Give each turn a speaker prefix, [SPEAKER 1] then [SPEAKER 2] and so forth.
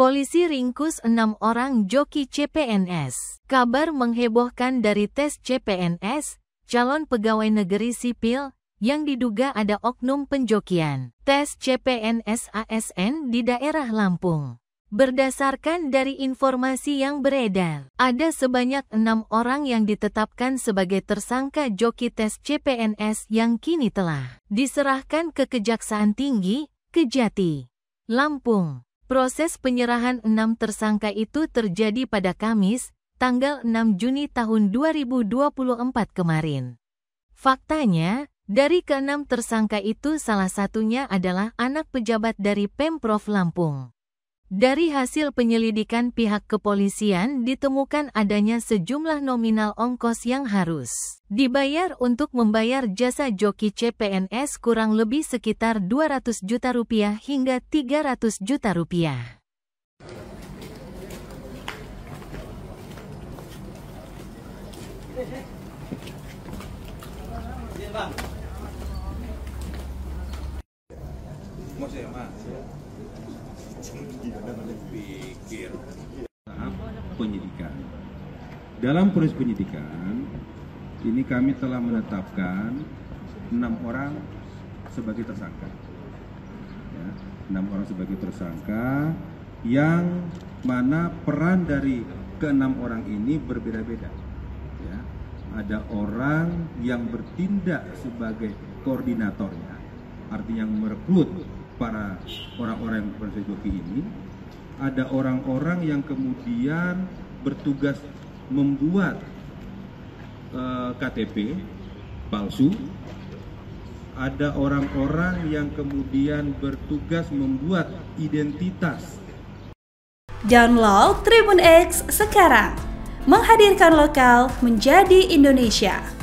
[SPEAKER 1] Polisi ringkus enam orang joki CPNS. Kabar menghebohkan dari tes CPNS, calon pegawai negeri sipil, yang diduga ada oknum penjokian. Tes CPNS ASN di daerah Lampung. Berdasarkan dari informasi yang beredar, ada sebanyak enam orang yang ditetapkan sebagai tersangka joki tes CPNS yang kini telah diserahkan ke Kejaksaan Tinggi, Kejati, Lampung. Proses penyerahan enam tersangka itu terjadi pada Kamis, tanggal 6 Juni tahun 2024 kemarin. Faktanya, dari keenam tersangka itu salah satunya adalah anak pejabat dari Pemprov Lampung. Dari hasil penyelidikan pihak kepolisian ditemukan adanya sejumlah nominal ongkos yang harus dibayar untuk membayar jasa joki CPNS kurang lebih sekitar 200 juta rupiah hingga 300 juta rupiah
[SPEAKER 2] penyidikan dalam proses penyidikan ini kami telah menetapkan enam orang sebagai tersangka ya, enam orang sebagai tersangka yang mana peran dari keenam orang ini berbeda-beda ya, ada orang yang bertindak sebagai koordinatornya artinya merekrut para orang-orang yang berprofesi joki ini ada orang-orang yang kemudian bertugas membuat uh, eh, KTP palsu ada orang-orang yang kemudian bertugas membuat identitas.
[SPEAKER 1] Download Tribun X sekarang, menghadirkan lokal menjadi Indonesia.